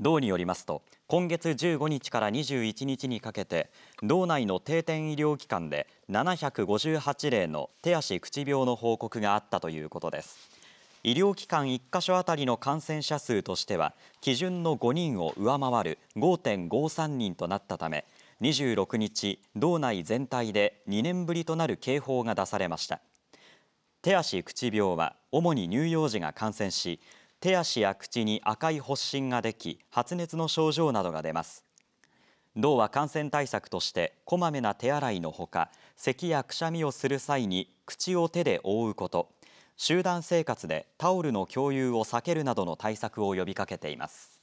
道によりますと今月15日から21日にかけて道内の定点医療機関で758例の手足口病の報告があったということです医療機関1カ所あたりの感染者数としては基準の5人を上回る5.53人となったため26日道内全体で2年ぶりとなる警報が出されました手足口病は主に乳幼児が感染し手足や口に赤い発疹ができ発熱の症状などが出ます道は感染対策としてこまめな手洗いのほか咳やくしゃみをする際に口を手で覆うこと集団生活でタオルの共有を避けるなどの対策を呼びかけています。